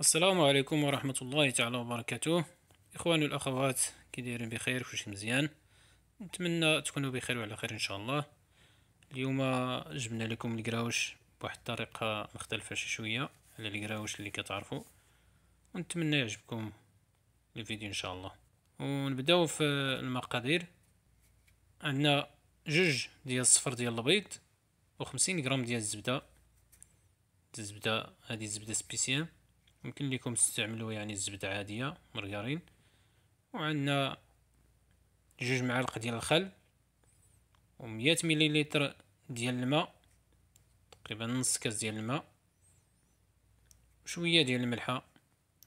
السلام عليكم ورحمة الله تعالى وبركاته إخواني الأخوات كي بخير بخير شيء مزيان نتمنى تكونوا بخير وعلى خير إن شاء الله اليوم جبنا لكم القراوش بواحد الطريقة مختلفة شي شوية على القراوش اللي كتعرفوا ونتمنى يعجبكم الفيديو إن شاء الله ونبداو في المقادير عندنا جوج ديال الصفر ديال البيض وخمسين غرام ديال الزبدة الزبدة هذه الزبدة سبيسيال يمكن لكم تستعملوا يعني الزبدة عادية مرقارين وعندنا جوج معالق ديال الخل ومية مليليتر ديال الماء تقريبا نص كاس ديال الماء وشوية ديال الملحة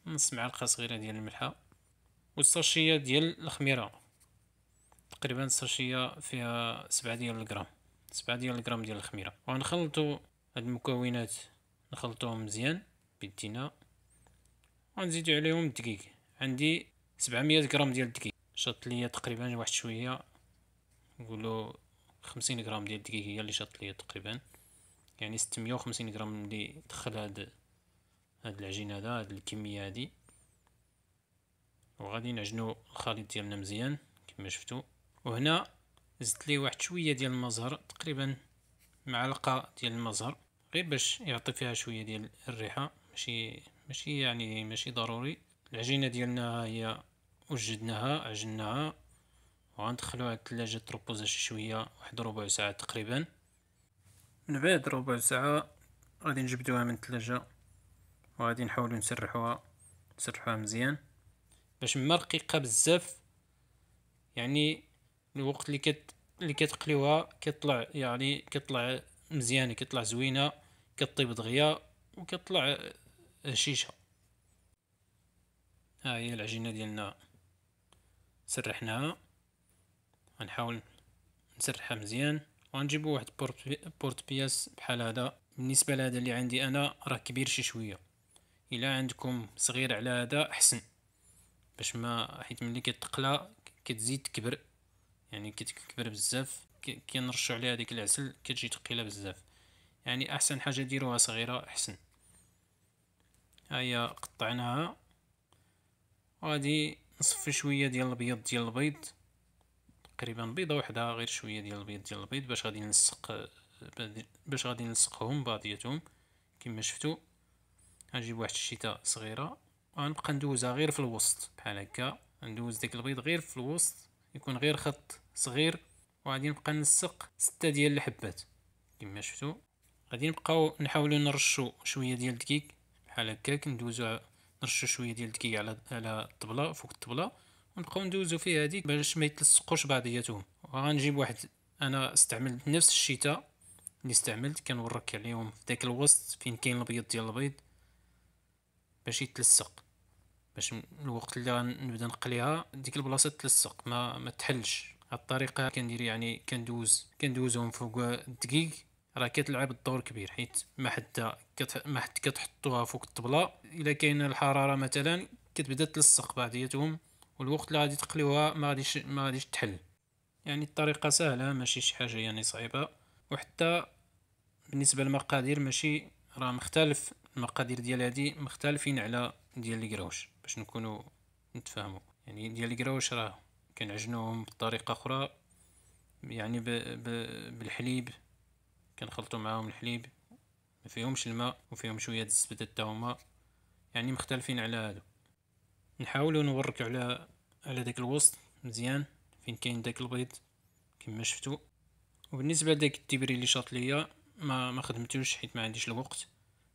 نص معلقة صغيرة ديال الملحة والساشية ديال الخميرة تقريبا الساشية فيها سبعة ديال الجرام سبعة ديال الجرام ديال الخميرة وغنخلطو هاد المكونات نخلطوهم مزيان بيدينا غنزيدو عليهم الدقيق عندي 700 غرام ديال الدقيق شط ليا تقريبا واحد شويه نقولوا 50 غرام ديال الدقيق هي اللي شط ليا تقريبا يعني 650 غرام اللي دخل هاد هاد العجين هذا هاد الكميه هادي وغادي نعجنو الخليط ديالنا مزيان كما شفتو وهنا زدت ليه واحد شويه ديال المزهر تقريبا معلقه ديال المزهر غير باش يعطي فيها شويه ديال الريحه ماشي ماشي يعني ماشي ضروري العجينه ديالنا هي وجدناها عجناها وغندخلوها الثلاجة تروبوزا شي شويه واحد ربع ساعه تقريبا من بعد ربع ساعه غادي نجبدوها من الثلاجة وغادي نحاولو نسرحوها نسرحوها مزيان باش ما رقيقه بزاف يعني الوقت اللي كت اللي كتقليوها كيطلع يعني كيطلع مزيانه كيطلع زوينه كطيب دغيا وكيطلع الشيشة ها هي العجينة ديالنا سرحناها غنحاول نسرحها مزيان وغنجيبو واحد بورت بياس بحال هذا بالنسبه لهذا اللي عندي انا راه كبير شي شويه الا عندكم صغير على هذا احسن باش ما حيت ملي كتقلى كتزيد تكبر يعني كتكبر بزاف كنرشو عليها ديك العسل كتجي ثقيله بزاف يعني احسن حاجه ديروها صغيره احسن هيا قطعناها غادي نصفي شويه ديال البيض ديال البيض تقريبا بيضه وحده غير شويه ديال البيض ديال البيض باش غادي نلصق باش غادي نلصقهم بعضياتهم كما شفتوا غنجيب واحد الشيته صغيره وغنبقى ندوزها غير في الوسط بحال هكا ندوز ديك البيض غير في الوسط يكون غير خط صغير وغادي نبقى نلصق ستة ديال الحبات كما شفتوا غادي نبقاو نحاولوا نرشوا شويه ديال الدقيق بحال هكاك ندوزو نرشو شويه ديال الدقيق على على الطبله فوق الطبله ونبقاو ندوزو فيها هذيك باش ما يتلصقوش بعضياتهم وغنجيب واحد انا استعملت نفس الشتاء اللي استعملت كنورك عليهم في داك الوسط فين كاين الابيض ديال البيض باش يتلصق باش الوقت اللي غنبدا نقليها ديك البلاصه تلصق ما ما تحلش هاد الطريقه كندير يعني كندوز كندوزهم فوق الدقيق راه كتلعب الدور كبير حيت ما حدا ما حتى كتحطوها فوق الطبله الا كاينه الحراره مثلا كتبدا تلصق بعضياتهم والوقت اللي غادي تقليوها ما غاديش ما غاديش تحل يعني الطريقه سهله ماشي شي حاجه يعني صعيبه وحتى بالنسبه للمقادير ماشي راه مختلف المقادير ديال هادي مختلفين على ديال الكراوش باش نكونوا نتفاهموا يعني ديال الكراوش راه كنعجنوهم بطريقه اخرى يعني ب ب بالحليب كنخلطو معاهم الحليب ما فيهمش الماء وفيهم شويه ديال الزبده حتى هما يعني مختلفين على هادو نحاولوا نوركو على على داك الوسط مزيان فين كاين داك البيض كما شفتو وبالنسبه لداك التبري اللي شاط ليا ما ما خدمتوش حيت ما عنديش الوقت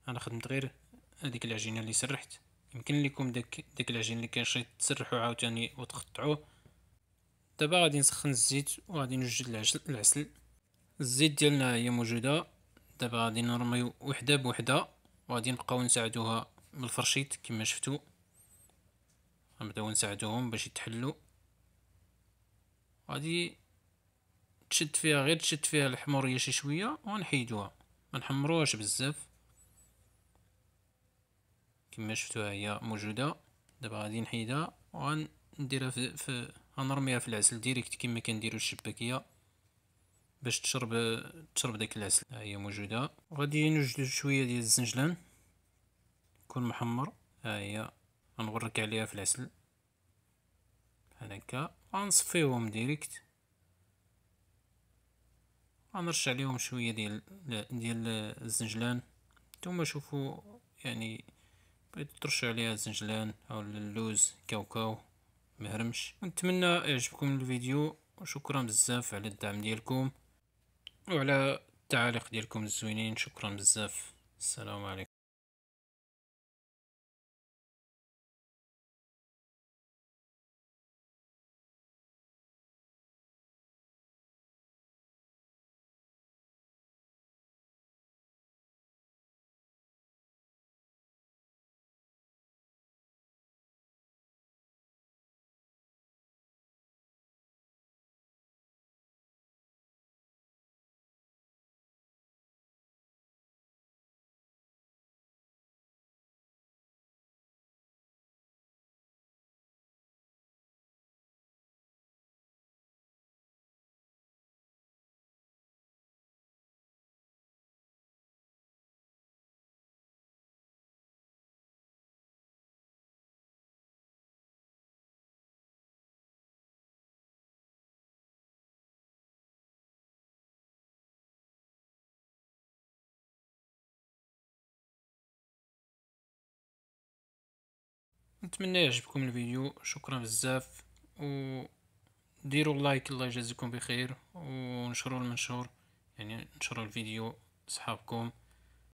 انا خدمت غير هذيك العجينه اللي سرحت يمكن لكم داك داك العجين اللي كنشيط تسرحوا عاوتاني وتقطعوه دابا غادي نسخن الزيت وغادي نوجد العسل الزيت ديالنا هي موجودة دابا غادي نرميو وحدة بوحدة وغادي نبقاو نساعدوها بالفرشيط كما شفتو غنبداو نساعدوهم باش يتحلو غادي تشد فيها غير تشد فيها الحمورية شي شوية ونحيدوها ما نحمروهاش بزاف كما شفتوها هي موجودة دابا غادي نحيدها وغنديرها في, في غنرميها في العسل ديريكت كما كنديرو الشباكية باش تشرب تشرب داك العسل ها هي موجوده غادي نوجدو شويه ديال الزنجلان يكون محمر ها هي غنغرك عليها في العسل بحال هكا غنصفيهم ديريكت غنرش عليهم شويه ديال ديال الزنجلان نتوما شوفوا يعني بغيت ترش عليها الزنجلان او اللوز كاوكاو مهرمش نتمنى يعجبكم الفيديو وشكرا بزاف على الدعم ديالكم وعلى التعاليق ديالكم الزوينين شكرا بزاف السلام عليكم نتمنى يعجبكم الفيديو شكرا بزاف و ديروا لايك الله يجازيكم بخير ونشروا المنشور يعني نشروا الفيديو لصحابكم